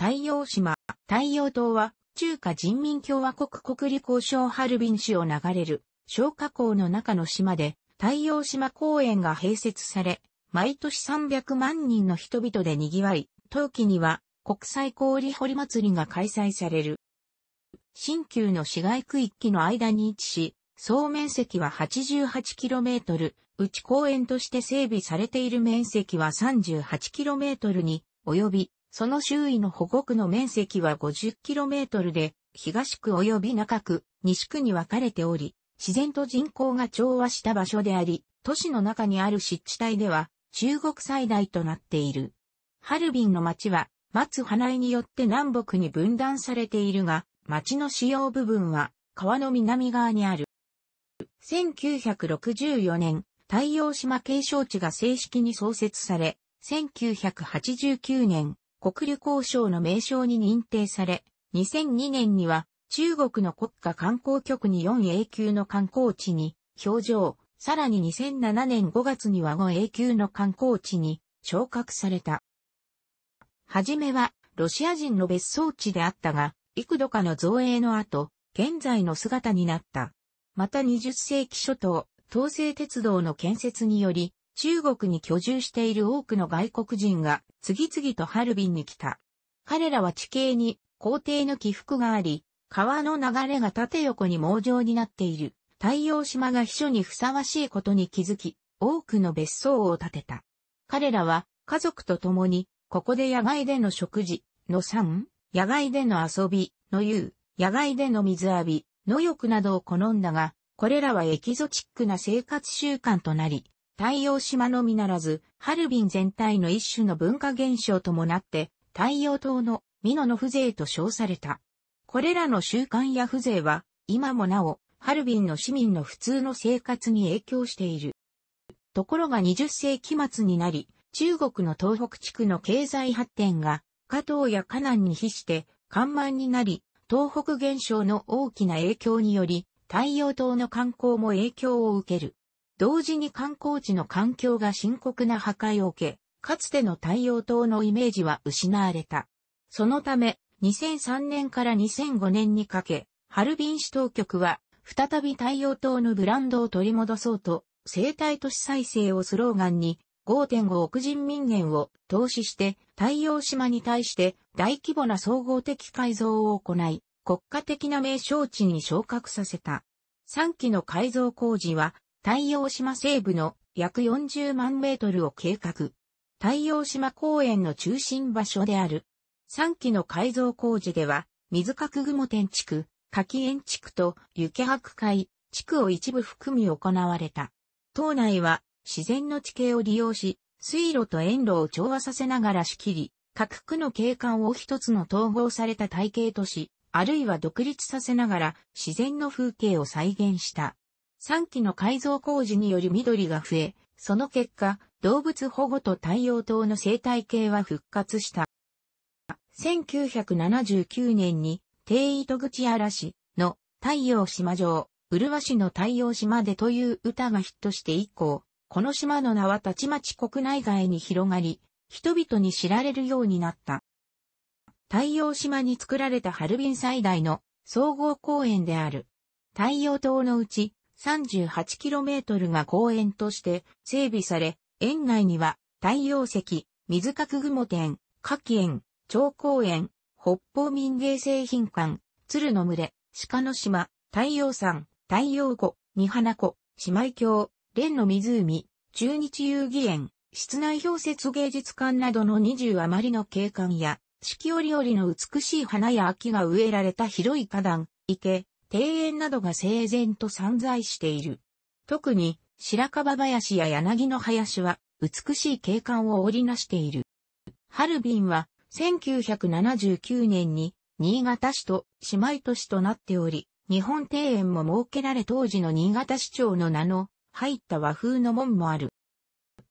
太陽島、太陽島は、中華人民共和国国立交渉ハルビン市を流れる、小河口の中の島で、太陽島公園が併設され、毎年300万人の人々で賑わい、冬季には国際氷掘り祭りが開催される。新旧の市街区域の間に位置し、総面積は 88km、内公園として整備されている面積は 38km に及び、その周囲の保護区の面積は 50km で、東区及び中区、西区に分かれており、自然と人口が調和した場所であり、都市の中にある湿地帯では、中国最大となっている。ハルビンの町は、松花井によって南北に分断されているが、町の主要部分は、川の南側にある。1964年、太陽島継承地が正式に創設され、1989年、国旅行渉の名称に認定され、2002年には中国の国家観光局に4 A 級の観光地に表情、さらに2007年5月には5 A 級の観光地に昇格された。はじめはロシア人の別荘地であったが、幾度かの造営の後、現在の姿になった。また20世紀初頭、東西鉄道の建設により、中国に居住している多くの外国人が次々とハルビンに来た。彼らは地形に皇帝の起伏があり、川の流れが縦横に網状になっている。太陽島が秘書にふさわしいことに気づき、多くの別荘を建てた。彼らは家族と共に、ここで野外での食事、の3、野外での遊び、の夕、野外での水浴び、の浴などを好んだが、これらはエキゾチックな生活習慣となり、太陽島のみならず、ハルビン全体の一種の文化現象ともなって、太陽島の美濃の風情と称された。これらの習慣や風情は、今もなお、ハルビンの市民の普通の生活に影響している。ところが20世紀末になり、中国の東北地区の経済発展が、加藤や河南に比して、緩慢になり、東北現象の大きな影響により、太陽島の観光も影響を受ける。同時に観光地の環境が深刻な破壊を受け、かつての太陽島のイメージは失われた。そのため、2003年から2005年にかけ、ハルビン市当局は、再び太陽島のブランドを取り戻そうと、生態都市再生をスローガンに、5.5億人民元を投資して、太陽島に対して大規模な総合的改造を行い、国家的な名称地に昇格させた。3期の改造工事は太陽島西部の約40万メートルを計画。太陽島公園の中心場所である。3期の改造工事では、水角雲天地区、柿園地区と雪白海地区を一部含み行われた。島内は自然の地形を利用し、水路と園路を調和させながら仕切り、各区の景観を一つの統合された体系とし、あるいは独立させながら自然の風景を再現した。3機の改造工事により緑が増え、その結果、動物保護と太陽島の生態系は復活した。1979年に、定糸口荒市の太陽島城、麗市の太陽島でという歌がヒットして以降、この島の名はたちまち国内外に広がり、人々に知られるようになった。太陽島に作られたハルビン最大の総合公園である。太陽島のうち 38km が公園として整備され、園内には太陽石、水角雲店、夏季園、長公園、北方民芸製品館、鶴の群れ、鹿の島、太陽山、太陽湖、三花湖、姉妹橋、蓮の湖、中日遊戯園、室内氷雪芸術館などの20余りの景観や、四季折々の美しい花や秋が植えられた広い花壇、池、庭園などが整然と散在している。特に白樺林や柳の林は美しい景観を織りなしている。ハルビンは1979年に新潟市と姉妹都市となっており、日本庭園も設けられ当時の新潟市長の名の入った和風の門もある。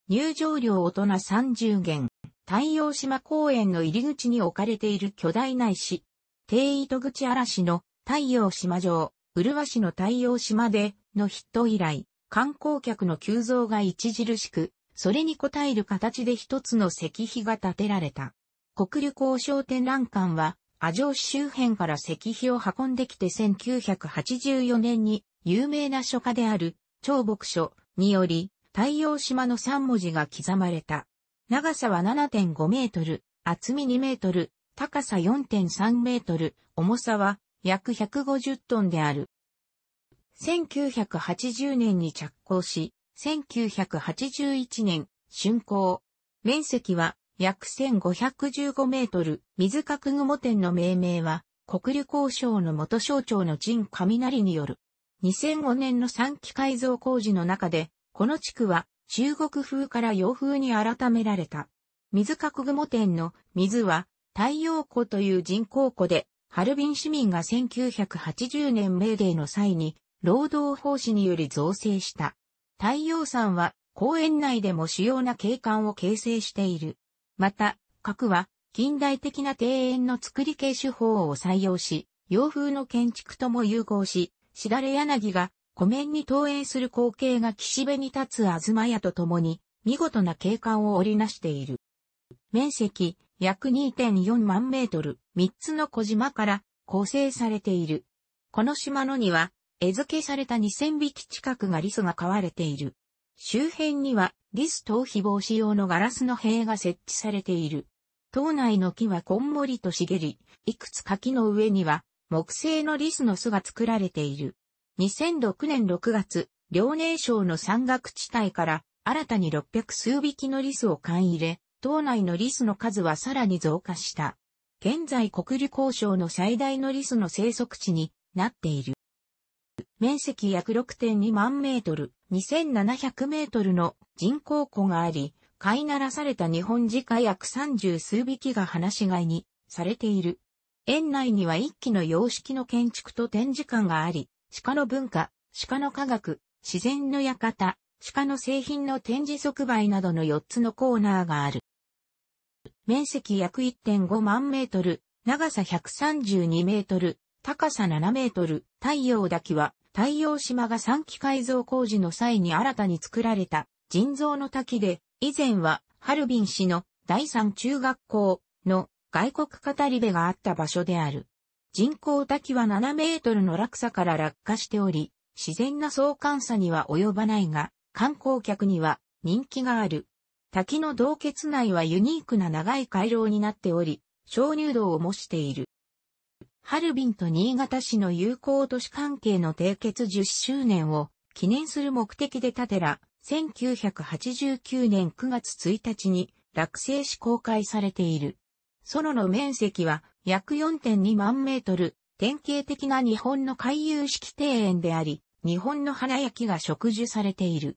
入場料大人30元、太陽島公園の入り口に置かれている巨大な石、低糸口嵐の太陽島城、麗しの太陽島でのヒット以来、観光客の急増が著しく、それに応える形で一つの石碑が建てられた。国旅交渉展覧館は、阿城市周辺から石碑を運んできて1984年に有名な書家である長牧書により太陽島の3文字が刻まれた。長さは7.5メートル、厚み2メートル、高さ4.3メートル、重さは約150トンである。1980年に着工し、1981年、竣工。面積は約1515メートル。水角雲店の命名は、国立交渉の元省庁の陣雷による。2005年の3期改造工事の中で、この地区は中国風から洋風に改められた。水角雲店の水は太陽湖という人工湖でハルビン市民が1980年メーデーの際に、労働奉仕により造成した。太陽山は公園内でも主要な景観を形成している。また、核は近代的な庭園の作り系手法を採用し、洋風の建築とも融合し、しだれ柳が湖面に投影する光景が岸辺に立つ東屋と共に、見事な景観を織りなしている。面積約2.4万メートル。3つの小島から構成されている。この島のには、餌付けされた2000匹近くがリスが飼われている。周辺にはリス逃避防止用のガラスの塀が設置されている。島内の木はこんもりと茂り、いくつか木の上には木製のリスの巣が作られている。2006年6月、遼寧省の山岳地帯から新たに600数匹のリスを買い入れ、島内のリスの数はさらに増加した。現在国立交省の最大のリスの生息地になっている。面積約6.2万メートル、2700メートルの人工湖があり、飼いならされた日本自家約30数匹が放し飼いにされている。園内には一機の様式の建築と展示館があり、鹿の文化、鹿の科学、自然の館、鹿の製品の展示即売などの4つのコーナーがある。面積約1.5万メートル、長さ132メートル、高さ7メートル、太陽滝は、太陽島が3期改造工事の際に新たに作られた人造の滝で、以前はハルビン市の第三中学校の外国語り部があった場所である。人工滝は7メートルの落差から落下しており、自然な相関差には及ばないが、観光客には人気がある。滝の洞穴内はユニークな長い回廊になっており、鍾乳洞を模している。ハルビンと新潟市の友好都市関係の締結10周年を記念する目的で建てら、1989年9月1日に落成し公開されている。ソロの面積は約4.2万メートル、典型的な日本の回遊式庭園であり、日本の花焼きが植樹されている。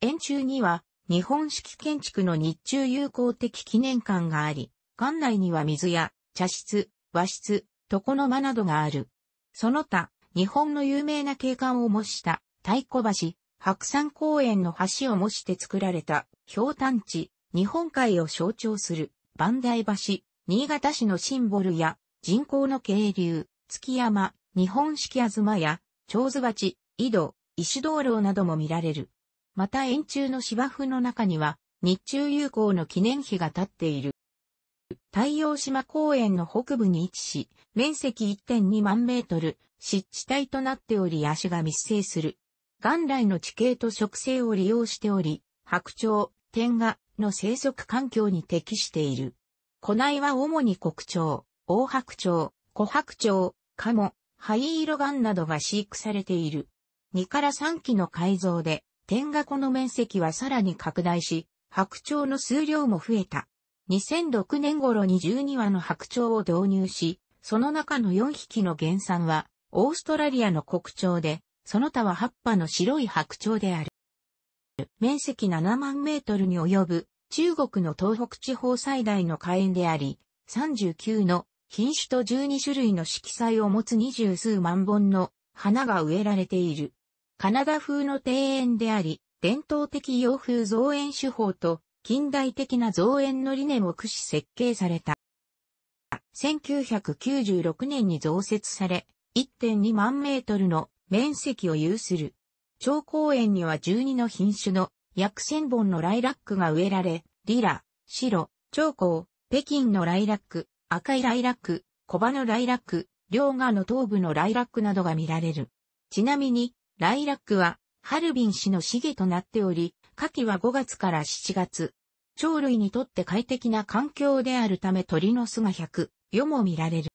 園中には日本式建築の日中友好的記念館があり、館内には水や茶室、和室、床の間などがある。その他、日本の有名な景観を模した太鼓橋、白山公園の橋を模して作られた、氷炭地、日本海を象徴する、万代橋、新潟市のシンボルや、人工の渓流、月山、日本式あずまや、長津鉢、井戸、石灯籠なども見られる。また園中の芝生の中には、日中友好の記念碑が立っている。太陽島公園の北部に位置し、面積1.2万メートル、湿地帯となっており足が密生する。元来の地形と植生を利用しており、白鳥、天下の生息環境に適している。古内は主に黒鳥、大白鳥、小白鳥、カモ、灰色ガンなどが飼育されている。2から3期の改造で、天下湖の面積はさらに拡大し、白鳥の数量も増えた。2006年頃に12羽の白鳥を導入し、その中の4匹の原産は、オーストラリアの国鳥で、その他は葉っぱの白い白鳥である。面積7万メートルに及ぶ、中国の東北地方最大の花園であり、39の品種と12種類の色彩を持つ二十数万本の花が植えられている。カナダ風の庭園であり、伝統的洋風造園手法と近代的な造園の理念を駆使設計された。1996年に増設され、1.2万メートルの面積を有する。超公園には12の品種の約1000本のライラックが植えられ、リラ、白、長江、北京のライラック、赤いライラック、小葉のライラック、両側の東部のライラックなどが見られる。ちなみに、ライラックは、ハルビン氏の資源となっており、夏季は5月から7月。鳥類にとって快適な環境であるため鳥の巣が100、世も見られる。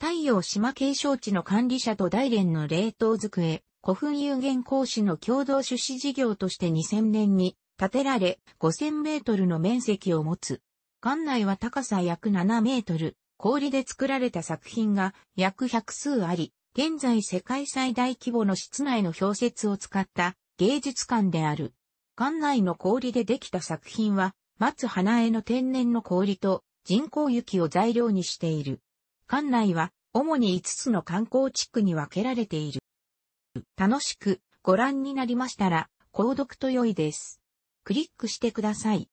太陽島継承地の管理者と大連の冷凍机、古墳有限講師の共同出資事業として2000年に建てられ5000メートルの面積を持つ。館内は高さ約7メートル、氷で作られた作品が約100数あり、現在世界最大規模の室内の氷雪を使った芸術館である。館内の氷でできた作品は、松花江の天然の氷と人工雪を材料にしている。館内は主に5つの観光地区に分けられている。楽しくご覧になりましたら、購読と良いです。クリックしてください。